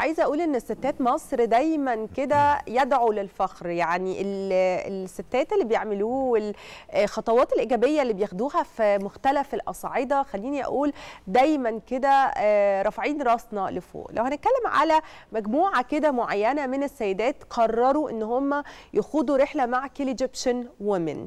عايزه اقول ان الستات مصر دايما كده يدعو للفخر يعني الستات اللي بيعملوه والخطوات الايجابيه اللي بياخدوها في مختلف الاصعده خليني اقول دايما كده آه، رافعين راسنا لفوق لو هنتكلم على مجموعه كده معينه من السيدات قرروا ان هم يخوضوا رحله مع كيل ايجيبشن آه، وومن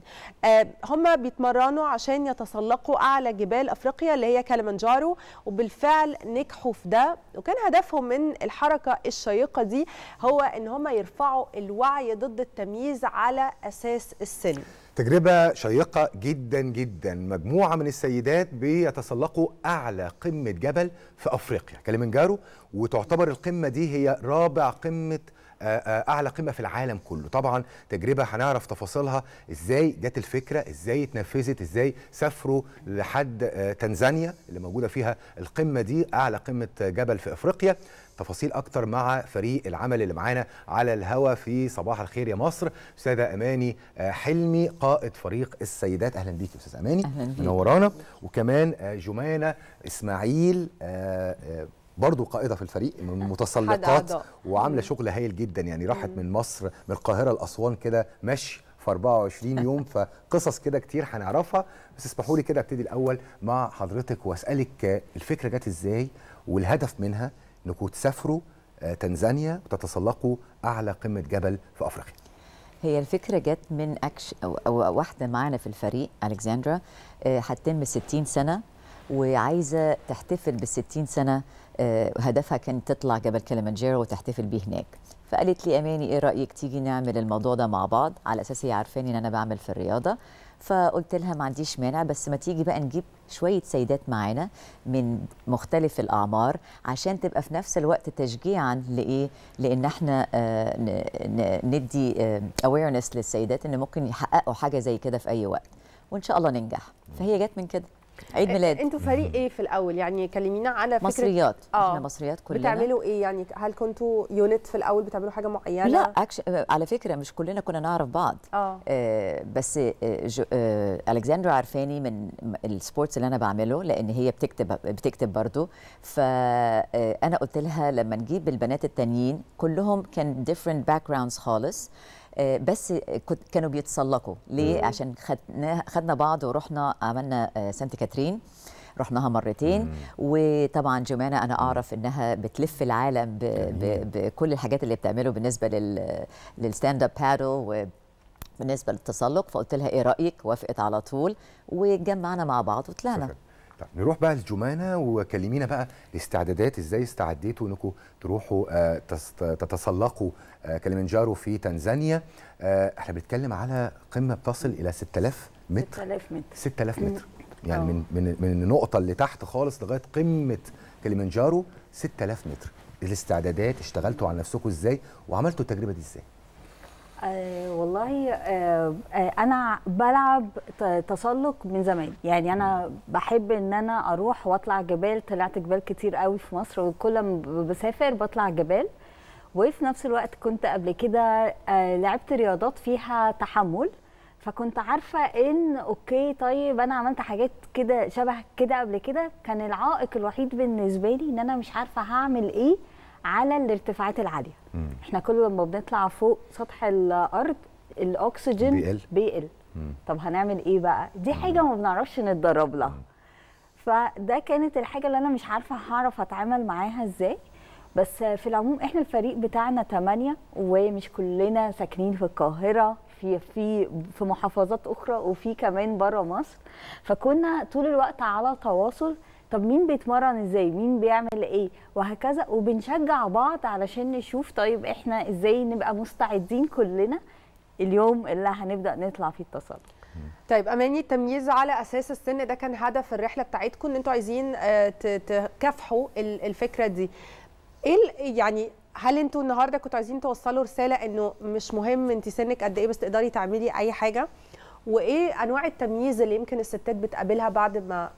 هم بيتمرنوا عشان يتسلقوا اعلى جبال افريقيا اللي هي كلمنجارو وبالفعل نجحوا في ده وكان هدفهم من الحركة الحركه الشيقه دي هو ان هم يرفعوا الوعي ضد التمييز على اساس السن تجربة شيقة جدا جدا مجموعة من السيدات بيتسلقوا أعلى قمة جبل في أفريقيا كلمنجارو وتعتبر القمة دي هي رابع قمة آه، آه، اعلى قمه في العالم كله طبعا تجربه هنعرف تفاصيلها ازاي جت الفكره ازاي اتنفذت ازاي سافروا لحد آه، تنزانيا اللي موجوده فيها القمه دي اعلى قمه جبل في افريقيا تفاصيل اكتر مع فريق العمل اللي معانا على الهوا في صباح الخير يا مصر استاذه اماني حلمي قائد فريق السيدات اهلا بيك يا استاذه اماني منورانا وكمان جمانه اسماعيل برضه قائده في الفريق من المتسلقات وعامله شغل هايل جدا يعني راحت من مصر من القاهره لاسوان كده مشي في 24 يوم فقصص كده كتير هنعرفها بس اسمحوا لي كده ابتدي الاول مع حضرتك واسالك آه، الفكره جت ازاي والهدف منها انكم تسافروا آه، تنزانيا وتتسلقوا اعلى قمه جبل في افريقيا هي الفكره جت من اكش او, أو واحده معانا في الفريق الكساندرا آه، هتتم 60 سنه وعايزه تحتفل بال 60 سنه آه، هدفها كانت تطلع جبل كليمنجارو وتحتفل بيه هناك فقالت لي اماني ايه رايك تيجي نعمل الموضوع ده مع بعض على اساس هي عارفاني ان انا بعمل في الرياضه فقلت لها ما عنديش مانع بس ما تيجي بقى نجيب شويه سيدات معانا من مختلف الاعمار عشان تبقى في نفس الوقت تشجيعا لايه لان احنا آه، ندي اويرنس آه، للسيدات ان ممكن يحققوا حاجه زي كده في اي وقت وان شاء الله ننجح فهي جت من كده عيد ميلاد انتوا فريق ايه في الاول يعني كلمينا على فكره مصريات آه. احنا مصريات كلنا بتعملوا ايه يعني هل كنتوا يونت في الاول بتعملوا حاجه معينه لا أكش... على فكره مش كلنا كنا نعرف بعض آه. آه بس آه جو... آه عارفاني من السبورتس اللي انا بعمله لان هي بتكتب بتكتب برضه آه، فانا قلت لها لما نجيب البنات التانيين كلهم كان ديفرنت باك جراوندز خالص آه آه، بس كانوا بيتسلقوا ليه عشان خدنا خدنا بعض ورحنا عملنا آه، سانت كاترين رحناها مرتين وطبعا جمانة أنا أعرف أنها بتلف العالم بكل الحاجات اللي بتعمله بالنسبة لل... للستاند أب بادل و... بالنسبه للتسلق فقلت لها ايه رايك وافقت على طول واتجمعنا مع بعض وطلعنا طيب نروح بقى لجمانة وكلمينا بقى الاستعدادات ازاي استعديتوا انكم تروحوا آه، تتسلقوا آه، كليمنجارو في تنزانيا آه، احنا بنتكلم على قمة بتصل الى 6000 متر 6000 متر 6000 متر يعني من من من النقطة اللي تحت خالص لغاية قمة كليمنجارو 6000 متر الاستعدادات اشتغلتوا على نفسكم ازاي وعملتوا التجربة دي ازاي؟ آه، والله آه، آه، انا بلعب تسلق من زمان يعني انا بحب ان انا اروح واطلع جبال طلعت جبال كتير قوي في مصر وكل ما بسافر بطلع جبال وفي نفس الوقت كنت قبل كده لعبت رياضات فيها تحمل فكنت عارفه ان اوكي طيب انا عملت حاجات كده شبه كده قبل كده كان العائق الوحيد بالنسبه لي ان انا مش عارفه هعمل ايه على الارتفاعات العاليه مم. احنا كل ما بنطلع فوق سطح الارض الاكسجين بيقل, بيقل. طب هنعمل ايه بقى دي حاجه ما بنعرفش نتدرب لها فده كانت الحاجه اللي انا مش عارفه هعرف اتعامل معاها ازاي بس في العموم احنا الفريق بتاعنا 8 ومش كلنا ساكنين في القاهره في في في محافظات اخرى وفي كمان بره مصر فكنا طول الوقت على تواصل طب مين بيتمرن ازاي مين بيعمل ايه وهكذا وبنشجع بعض علشان نشوف طيب احنا ازاي نبقى مستعدين كلنا اليوم اللي هنبدا نطلع فيه التسلق طيب اماني التمييز على اساس السن ده كان هدف الرحله بتاعتكم ان انتوا عايزين آه، تكافحوا الفكره دي ايه يعني هل انتوا النهارده كنتوا عايزين توصلوا رساله انه مش مهم انت سنك قد ايه بس تقدري تعملي اي حاجه وايه انواع التمييز اللي يمكن الستات بتقابلها بعد ما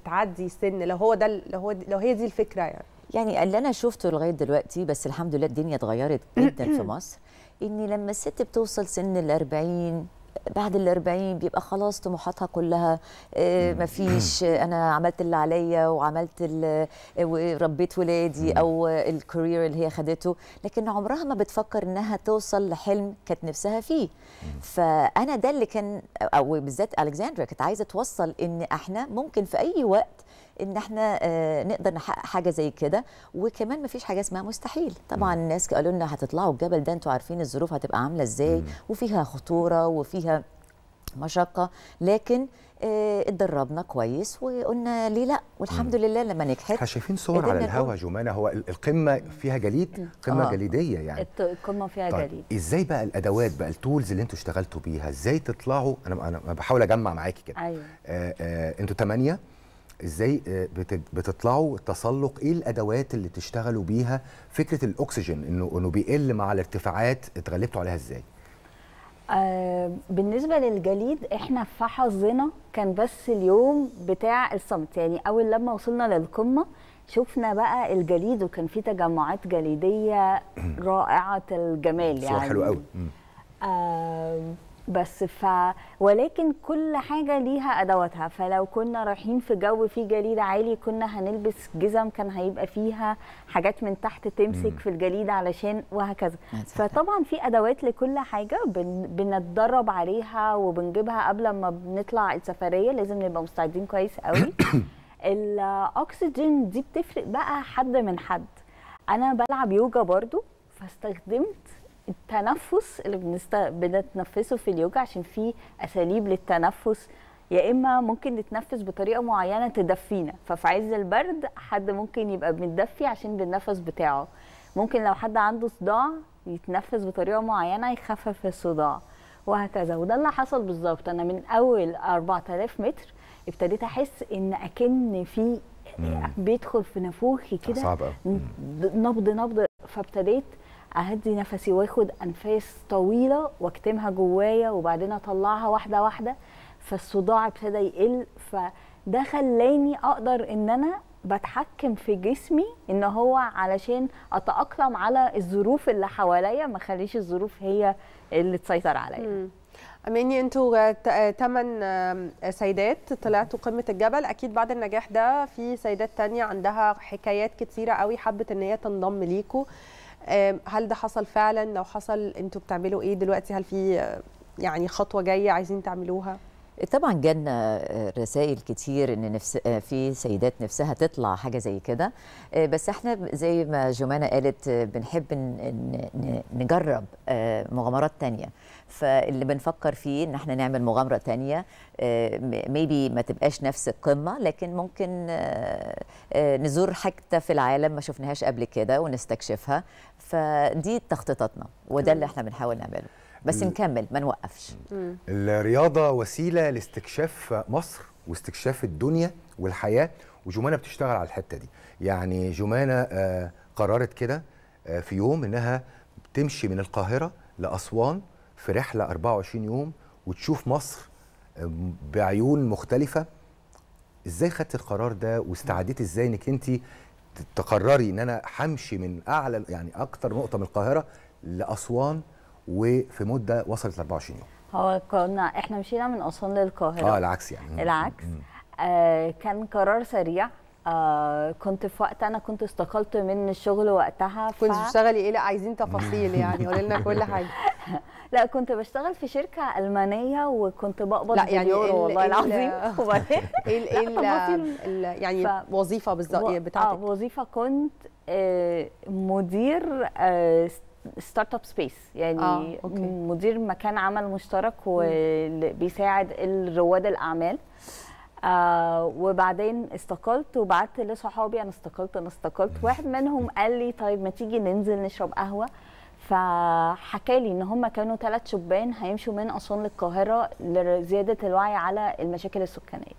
بتعدي سن لو هو ده لو هو لو هي دي الفكره يعني يعني اللي انا شفته لغايه دلوقتي بس الحمد لله الدنيا اتغيرت جدا في مصر ان لما الست بتوصل سن ال 40 بعد ال 40 بيبقى خلاص طموحاتها كلها آه، مفيش آه، انا عملت اللي عليا وعملت آه، وربيت ولادي او الكارير اللي هي خدته لكن عمرها ما بتفكر انها توصل لحلم كانت نفسها فيه فانا ده اللي كان او بالذات ألكساندرا كانت عايزه توصل ان احنا ممكن في اي وقت ان احنا آه، نقدر نحقق حاجه زي كده وكمان ما فيش حاجه اسمها مستحيل طبعا الناس قالوا لنا هتطلعوا الجبل ده انتوا عارفين الظروف هتبقى عامله ازاي وفيها خطوره وفيها مشقه لكن آه، اتدربنا كويس وقلنا ليه لا والحمد لله لما نجحت احنا شايفين صور على الهوا جمانه هو القمه فيها جليد قمه آه. جليديه يعني القمه فيها طيب جليد ازاي بقى الادوات بقى التولز اللي انتوا اشتغلتوا بيها ازاي تطلعوا انا انا بحاول اجمع معاكي كده ايوه آه، انتوا ثمانيه ازاي آه، بتطلعوا التسلق ايه الادوات اللي تشتغلوا بيها فكره الاكسجين انه انه بيقل مع الارتفاعات اتغلبتوا عليها ازاي آه، بالنسبه للجليد احنا في حظنا كان بس اليوم بتاع الصمت يعني اول لما وصلنا للقمه شفنا بقى الجليد وكان في تجمعات جليديه رائعه الجمال يعني حلو قوي بس ف ولكن كل حاجه ليها ادواتها فلو كنا رايحين في جو فيه جليد عالي كنا هنلبس جزم كان هيبقى فيها حاجات من تحت تمسك في الجليد علشان وهكذا فطبعا في ادوات لكل حاجه بن... بنتدرب عليها وبنجيبها قبل ما بنطلع السفريه لازم نبقى مستعدين كويس قوي الاكسجين دي بتفرق بقى حد من حد انا بلعب يوجا برضو فاستخدمت التنفس اللي بنست... بنتنفسه في اليوجا عشان في اساليب للتنفس يا اما ممكن نتنفس بطريقه معينه تدفينا ففي عز البرد حد ممكن يبقى متدفي عشان بالنفس بتاعه ممكن لو حد عنده صداع يتنفس بطريقه معينه يخفف الصداع وهكذا وده اللي حصل بالظبط انا من اول 4000 متر ابتديت احس ان اكن في بيدخل في نافوخي كده نبض نبض فابتديت اهدي نفسي واخد انفاس طويله واكتمها جوايا وبعدين اطلعها واحده واحده فالصداع ابتدى يقل فده خلاني اقدر ان انا بتحكم في جسمي ان هو علشان اتاقلم على الظروف اللي حواليا ما خليش الظروف هي اللي تسيطر عليا اماني انتوا ثمان سيدات طلعتوا قمه الجبل اكيد بعد النجاح ده في سيدات تانية عندها حكايات كتيره قوي حبت ان هي تنضم ليكوا هل ده حصل فعلا لو حصل انتوا بتعملوا ايه دلوقتي هل في يعني خطوه جايه عايزين تعملوها طبعا جالنا آه، رسائل كتير ان نفس آه، في سيدات نفسها تطلع حاجه زي كده آه، بس احنا زي ما جومانا قالت بنحب نجرب مغامرات تانية فاللي بنفكر فيه ان احنا نعمل مغامره تانية ميبي ما تبقاش نفس القمه لكن ممكن نزور حته في العالم ما شفناهاش قبل كده ونستكشفها فدي تخطيطاتنا وده اللي احنا بنحاول نعمله بس نكمل ما نوقفش الرياضه وسيله لاستكشاف مصر واستكشاف الدنيا والحياه وجمانه بتشتغل على الحته دي يعني جمانه آه قررت كده آه في يوم انها تمشي من القاهره لاسوان في رحله 24 يوم وتشوف مصر آه، بعيون مختلفه ازاي خدت القرار ده واستعديتي ازاي انك انت تقرري ان انا همشي من اعلى يعني اكتر نقطه من القاهره لاسوان وفي مده وصلت ل 24 يوم هو كنا احنا مشينا من اسوان للقاهره اه العكس يعني العكس آه كان قرار سريع آه كنت في وقت انا كنت استقلت من الشغل وقتها ف... كنت بتشتغلي ايه لا عايزين تفاصيل يعني قولي لنا كل حاجه لا كنت بشتغل في شركه المانيه وكنت بقبض لا يعني باليورو والله العظيم وبعدين يعني ف... وظيفه بالظبط يعني بتاعتك اه وظيفه كنت آه، مدير آه، ستارت اب سبيس يعني آه، مدير مكان عمل مشترك وبيساعد رواد الاعمال آه وبعدين استقلت وبعت لصحابي انا استقلت انا استقلت واحد منهم قال لي طيب ما تيجي ننزل نشرب قهوه فحكى لي ان هم كانوا ثلاث شبان هيمشوا من اسوان للقاهره لزياده الوعي على المشاكل السكانيه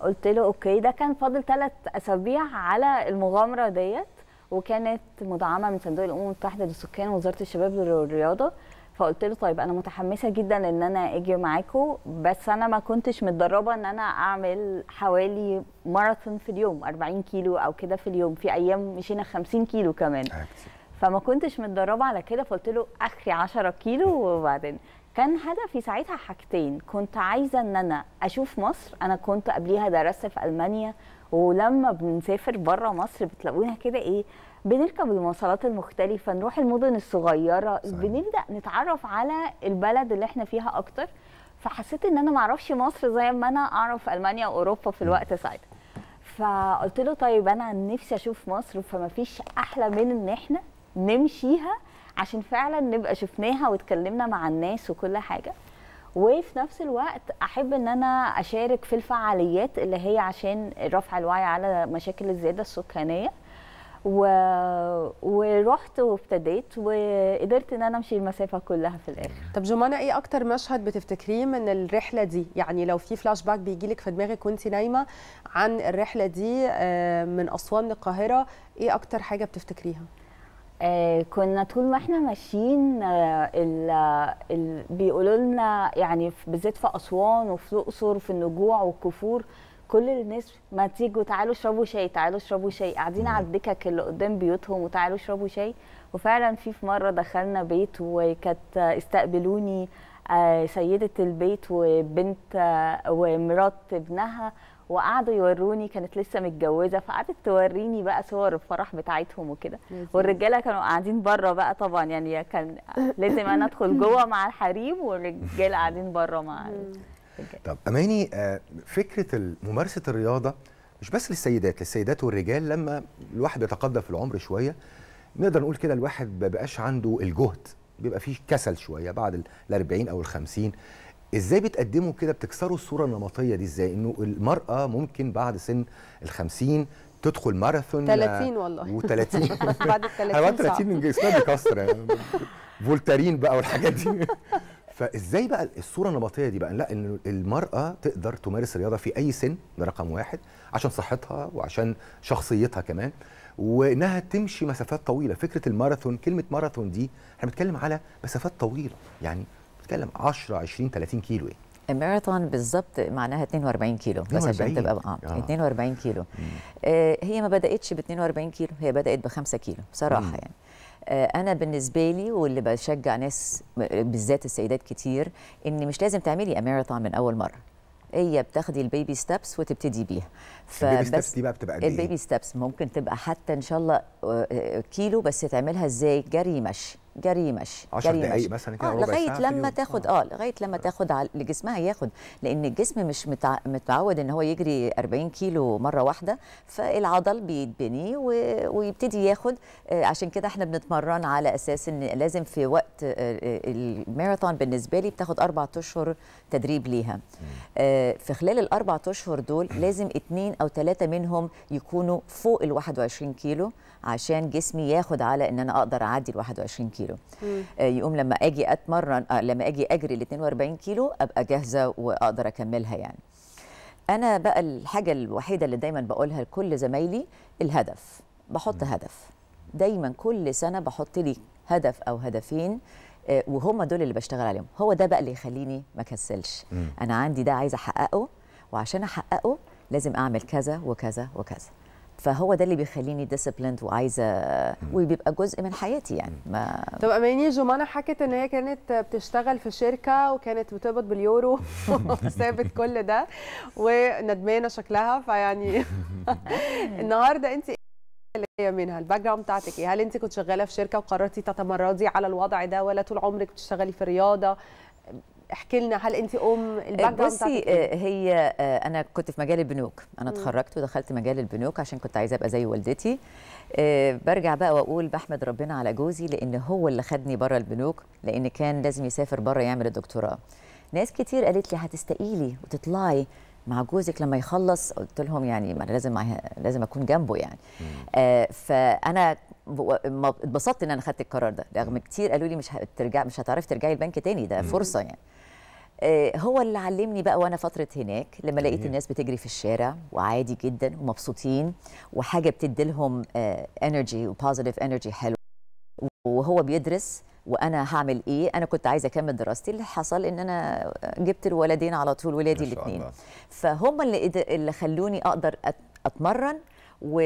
قلت له اوكي ده كان فاضل ثلاث اسابيع على المغامره ديت وكانت مدعمه من صندوق الامم المتحده للسكان ووزاره الشباب والرياضه فقلت له طيب انا متحمسه جدا ان انا اجي معاكم بس انا ما كنتش متدربه ان انا اعمل حوالي ماراثون في اليوم 40 كيلو او كده في اليوم في ايام مشينا 50 كيلو كمان فما كنتش متدربه على كده فقلت له اخري 10 كيلو وبعدين كان هدفي ساعتها حاجتين كنت عايزه ان انا اشوف مصر انا كنت قبليها درست في المانيا ولما بنسافر بره مصر بتلاقونا كده ايه بنركب المواصلات المختلفه نروح المدن الصغيره صحيح. بنبدا نتعرف على البلد اللي احنا فيها اكتر فحسيت ان انا ما اعرفش مصر زي ما انا اعرف المانيا واوروبا في الوقت ساعتها فقلت له طيب انا نفسي اشوف مصر فما فيش احلى من ان احنا نمشيها عشان فعلا نبقى شفناها واتكلمنا مع الناس وكل حاجه وفي نفس الوقت احب ان انا اشارك في الفعاليات اللي هي عشان رفع الوعي على مشاكل الزياده السكانيه و... ورحت وابتديت وقدرت ان انا امشي المسافه كلها في الاخر طب جمانة ايه اكتر مشهد بتفتكريه من الرحله دي يعني لو في فلاش باك بيجي لك في دماغك وانت نايمه عن الرحله دي آه، من اسوان للقاهره ايه اكتر حاجه بتفتكريها آه كنا طول ما احنا ماشيين آه ال ال بيقولوا لنا يعني بالذات في اسوان وفي الاقصر في النجوع والكفور كل الناس ما تيجوا تعالوا اشربوا شاي تعالوا اشربوا شاي قاعدين على الدكك اللي قدام بيوتهم وتعالوا اشربوا شاي وفعلا في في مره دخلنا بيت وكانت استقبلوني آه سيده البيت وبنت آه، ومرات ابنها وقعدوا يوروني كانت لسه متجوزه فقعدت توريني بقى صور الفرح بتاعتهم وكده والرجاله كانوا قاعدين بره بقى طبعا يعني كان لازم انا ادخل جوه مع الحريم والرجاله قاعدين بره مع طب اماني آه، فكره ممارسه الرياضه مش بس للسيدات للسيدات والرجال لما الواحد بيتقدم في العمر شويه نقدر نقول كده الواحد ما بقاش عنده الجهد بيبقى فيه كسل شويه بعد ال 40 او ال 50 ازاي بتقدموا كده بتكسروا الصوره النمطيه دي ازاي انه المراه ممكن بعد سن ال50 تدخل ماراثون 30 والله و30 بعد ال 30 انا 30 من جسمها بيكسر فولتارين بقى والحاجات دي فازاي بقى الصوره النمطيه دي بقى لا ان المراه تقدر تمارس الرياضه في اي سن ده رقم واحد عشان صحتها وعشان شخصيتها كمان وانها تمشي مسافات طويله فكره الماراثون كلمه ماراثون دي احنا بنتكلم على مسافات طويله يعني بتتكلم 10 20 30 كيلو يعني الماراثون بالظبط معناها 42 كيلو بس عشان تبقى اه 42 كيلو آه هي ما بداتش ب 42 كيلو هي بدات ب 5 كيلو بصراحه مم. يعني آه، انا بالنسبه لي واللي بشجع ناس بالذات السيدات كتير ان مش لازم تعملي أميراثون من اول مره هي بتاخدي البيبي ستابس وتبتدي بيها البيبي ستابس دي بقى بتبقى ايه البيبي ستابس ممكن تبقى حتى ان شاء الله آه، آه، كيلو بس تعملها ازاي جري مشي جريمش 10 دقائق مثلا كده آه لغايه لما تاخد اه, آه لغايه لما تاخد على جسمها ياخد لان الجسم مش متع... متعود ان هو يجري 40 كيلو مره واحده فالعضل بيتبني و... ويبتدي ياخد آه عشان كده احنا بنتمرن على اساس ان لازم في وقت آه, آه، الماراثون بالنسبه لي بتاخد اربع اشهر تدريب ليها آه في خلال الاربع اشهر دول لازم اثنين او ثلاثه منهم يكونوا فوق ال 21 كيلو عشان جسمي ياخد على ان انا اقدر اعدي ال 21 كيلو مم. آه، يقوم لما اجي اتمرن آه لما اجي اجري ال 42 كيلو ابقى جاهزه واقدر اكملها يعني انا بقى الحاجه الوحيده اللي دايما بقولها لكل زمايلي الهدف بحط مم. هدف دايما كل سنه بحط لي هدف او هدفين آه، وهم دول اللي بشتغل عليهم هو ده بقى اللي يخليني ما كسلش انا عندي ده عايزه احققه وعشان احققه لازم اعمل كذا وكذا وكذا فهو ده اللي بيخليني ديسيبليند وعايزه وبيبقى جزء من حياتي يعني ما طب اماني جمانه حكت ان هي كانت بتشتغل في شركه وكانت بتقبض باليورو وسابت كل ده وندمانه شكلها فيعني النهارده انت ايه منها الباك جراوند بتاعتك ايه هل انت كنت شغاله في شركه وقررتي تتمردي على الوضع ده ولا طول عمرك بتشتغلي في الرياضه احكي لنا هل انت ام الباك بصي آه، إيه؟ هي آه، انا كنت في مجال البنوك انا اتخرجت ودخلت مجال البنوك عشان كنت عايزه ابقى زي والدتي آه، برجع بقى واقول بحمد ربنا على جوزي لان هو اللي خدني بره البنوك لان كان لازم يسافر بره يعمل الدكتوراه ناس كتير قالت لي هتستقيلي وتطلعي مع جوزك لما يخلص قلت لهم يعني ما انا لازم لازم اكون جنبه يعني آه فانا اتبسطت ان انا خدت القرار ده رغم كتير قالوا لي مش هترجع مش هتعرفي ترجعي البنك تاني ده فرصه يعني آه هو اللي علمني بقى وانا فتره هناك لما لقيت الناس بتجري في الشارع وعادي جدا ومبسوطين وحاجه بتدي لهم انرجي وبوزيتيف انرجي حلو وهو بيدرس وانا هعمل ايه انا كنت عايزه اكمل دراستي اللي حصل ان انا جبت الولدين على طول ولادي الاثنين فهم اللي اللي خلوني اقدر اتمرن و...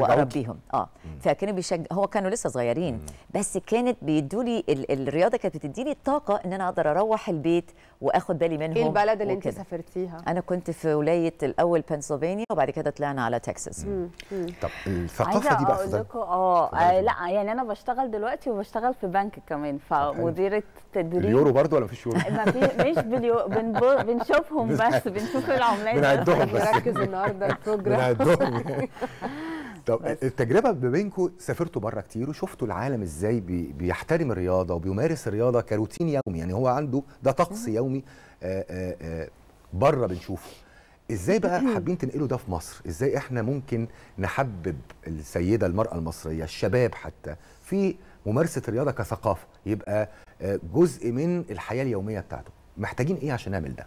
واربيهم اه فكانوا بيشج... هو كانوا لسه صغيرين مم. بس كانت بيدولي ال... الرياضه كانت بتديني الطاقه ان انا اقدر اروح البيت واخد بالي منهم ايه البلد اللي انت سافرتيها انا كنت في ولايه الاول بنسلفانيا وبعد كده طلعنا على تكساس طب الثقافه دي بقى اه, آه، لا يعني انا بشتغل دلوقتي وبشتغل في بنك كمان فمديره تدريب اليورو برضه ولا مفيش يورو؟ مفيش باليو بنشوفهم بس بنشوف العملات بنعدهم بس بنركز النهارده البروجرام طب التجربه ما بينكم سافرتوا بره كتير وشفتوا العالم ازاي بي بيحترم الرياضه وبيمارس الرياضه كروتين يومي يعني هو عنده ده طقس يومي بره بنشوفه ازاي بقى حابين تنقلوا ده في مصر ازاي احنا ممكن نحبب السيده المراه المصريه الشباب حتى في ممارسه الرياضه كثقافه يبقى جزء من الحياه اليوميه بتاعته محتاجين ايه عشان نعمل ده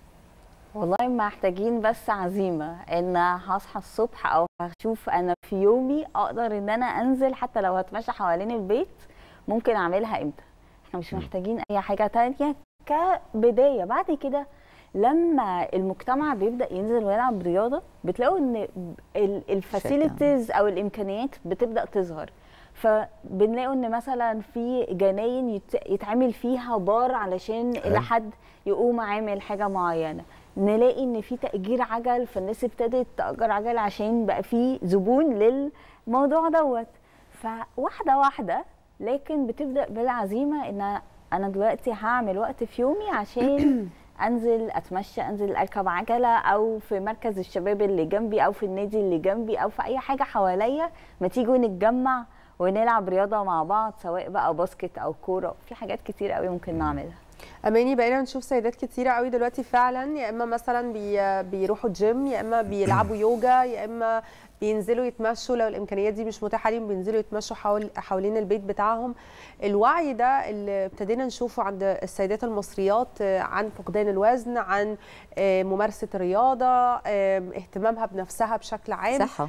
والله محتاجين بس عزيمه ان هصحى الصبح او هشوف انا في يومي اقدر ان انا انزل حتى لو هتمشى حوالين البيت ممكن اعملها امتى احنا مش محتاجين اي حاجه تانية كبدايه بعد كده لما المجتمع بيبدا ينزل ويلعب رياضه بتلاقوا ان الفاسيلتيز او الامكانيات بتبدا تظهر فبنلاقوا ان مثلا في جناين يتعمل فيها بار علشان الى أه. حد يقوم عامل حاجه معينه نلاقي ان في تاجير عجل فالناس ابتدت تاجر عجل عشان بقى في زبون للموضوع دوت فواحده واحده لكن بتبدا بالعزيمه ان انا دلوقتي هعمل وقت في يومي عشان انزل اتمشى انزل اركب عجله او في مركز الشباب اللي جنبي او في النادي اللي جنبي او في اي حاجه حواليا ما تيجوا نتجمع ونلعب رياضه مع بعض سواء بقى باسكت او كوره في حاجات كتير قوي ممكن نعملها اماني بقينا نشوف سيدات كتيره قوي دلوقتي فعلا يا اما مثلا بي بيروحوا جيم يا اما بيلعبوا يوجا يا اما بينزلوا يتمشوا لو الامكانيات دي مش متاحه ليهم بينزلوا يتمشوا حول حوالين البيت بتاعهم الوعي ده اللي ابتدينا نشوفه عند السيدات المصريات آه، عن فقدان الوزن عن آه، ممارسه الرياضه آه، اهتمامها بنفسها بشكل عام صحة.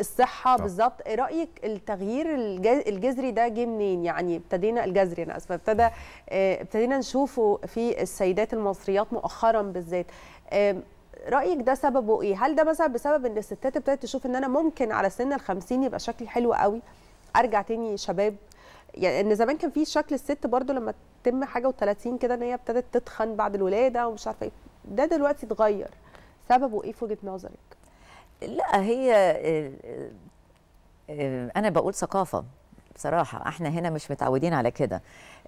الصحه بالظبط إيه رايك التغيير الجذري ده جه منين يعني ابتدينا الجذري انا اسفه ابتدى آه، ابتدينا نشوفه في السيدات المصريات مؤخرا بالذات رايك ده سببه ايه هل ده مثلا بسبب ان الستات ابتدت تشوف ان انا ممكن على سن ال50 يبقى شكلي حلو قوي ارجع تاني شباب يعني ان زمان كان في شكل الست برضو لما تتم حاجه و30 كده ان هي ابتدت تتخن بعد الولاده ومش عارفه ايه ده دلوقتي اتغير سببه ايه في وجهه نظرك لا هي أنا بقول ثقافة بصراحه احنا هنا مش متعودين على كده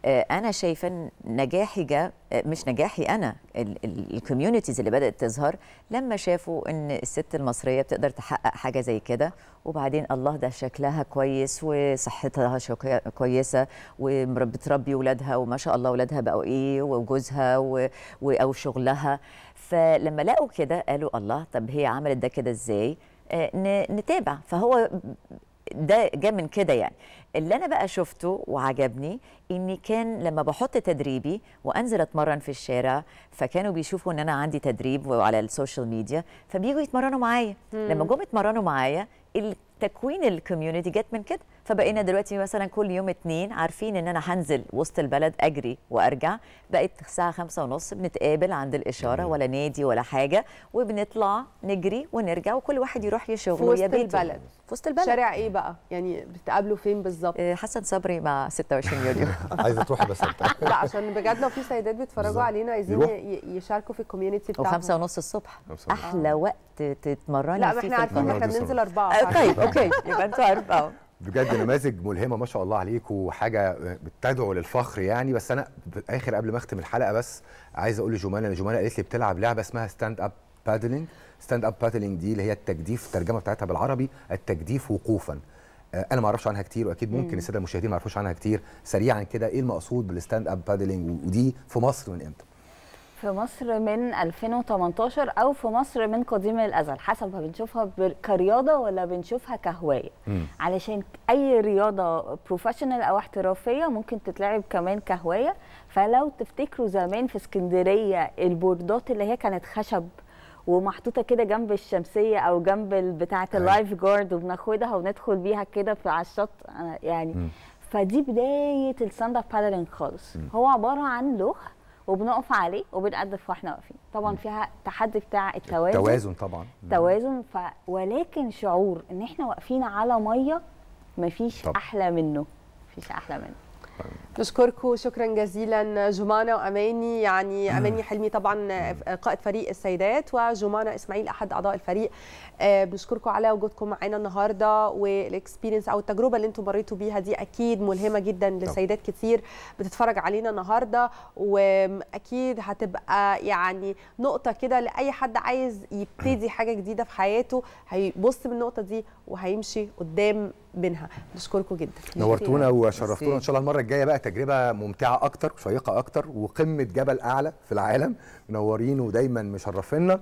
آه، انا شايفه نجاحي جاء آه، مش نجاحي انا الكوميونيتيز اللي بدات تظهر لما شافوا ان الست المصريه بتقدر تحقق حاجه زي كده وبعدين الله ده شكلها كويس وصحتها كويسه وبتربي ولادها وما شاء الله ولادها بقوا ايه وجوزها او شغلها فلما لقوا كده قالوا الله طب هي عملت ده كده ازاي آه، نتابع فهو ده جه من كده يعني اللي انا بقى شفته وعجبني اني كان لما بحط تدريبي وانزل اتمرن في الشارع فكانوا بيشوفوا ان انا عندي تدريب وعلى السوشيال ميديا فبييجوا يتمرنوا معايا لما جم يتمرنوا معايا تكوين الكوميونتي جت من كده فبقينا دلوقتي مثلا كل يوم اثنين عارفين ان انا هنزل وسط البلد اجري وارجع بقت الساعه خمسة ونص بنتقابل عند الاشاره ولا نادي ولا حاجه وبنطلع نجري ونرجع وكل واحد يروح لشغله يا وسط البلد في وسط البلد شارع ايه بقى يعني بتقابلوا فين بالظبط آه، حسن صبري مع 26 يوليو عايزه تروحي بس لا عشان بجد لو في سيدات بيتفرجوا علينا عايزين يشاركوا في الكوميونتي بتاعهم وخمسة ونص الصبح احلى وقت تتمرني فيه لا احنا عارفين احنا بننزل اربعه آه، طيب اوكي يبقى انتوا اربعه بجد نماذج ملهمه ما شاء الله عليك وحاجه بتدعو للفخر يعني بس انا في الاخر قبل ما اختم الحلقه بس عايز اقول لجمانه جمانه قالت لي بتلعب لعبه اسمها ستاند اب بادلينج ستاند اب بادلينج دي اللي هي التجديف الترجمه بتاعتها بالعربي التجديف وقوفا آه، انا ما اعرفش عنها كتير واكيد ممكن الساده المشاهدين ما يعرفوش عنها كتير سريعا كده ايه المقصود بالستاند اب بادلينج ودي في مصر من امتى في مصر من 2018 او في مصر من قديم الازل حسب ما بنشوفها كرياضه ولا بنشوفها كهوايه مم. علشان اي رياضه بروفيشنال او احترافيه ممكن تتلعب كمان كهوايه فلو تفتكروا زمان في اسكندريه البوردات اللي هي كانت خشب ومحطوطه كده جنب الشمسيه او جنب بتاعه اللايف أيوة. جارد وبناخدها وندخل بيها كده على الشط يعني م. فدي بدايه الساند اب بادلينج خالص م. هو عباره عن لوح وبنقف عليه وبنقدف واحنا واقفين طبعا فيها تحدي بتاع التوازن التوازن طبعا توازن ف... ولكن شعور ان احنا واقفين على ميه مفيش طب. احلى منه مفيش احلى منه نشكركم شكرا جزيلا جمانة وأماني يعني أماني حلمي طبعا قائد فريق السيدات وجمانة إسماعيل أحد أعضاء الفريق آه، بنشكركم على وجودكم معنا النهاردة والإكسبيرينس أو التجربة اللي أنتم مريتوا بيها دي أكيد ملهمة جدا لسيدات كتير بتتفرج علينا النهاردة وأكيد هتبقى يعني نقطة كده لأي حد عايز يبتدي حاجة جديدة في حياته هيبص من النقطة دي وهيمشي قدام بينها بشكركم جدا نورتونا وشرفتونا ان شاء الله المره الجايه بقى تجربه ممتعه اكتر وشيقه اكتر وقمه جبل اعلى في العالم منورين ودايما مشرفينا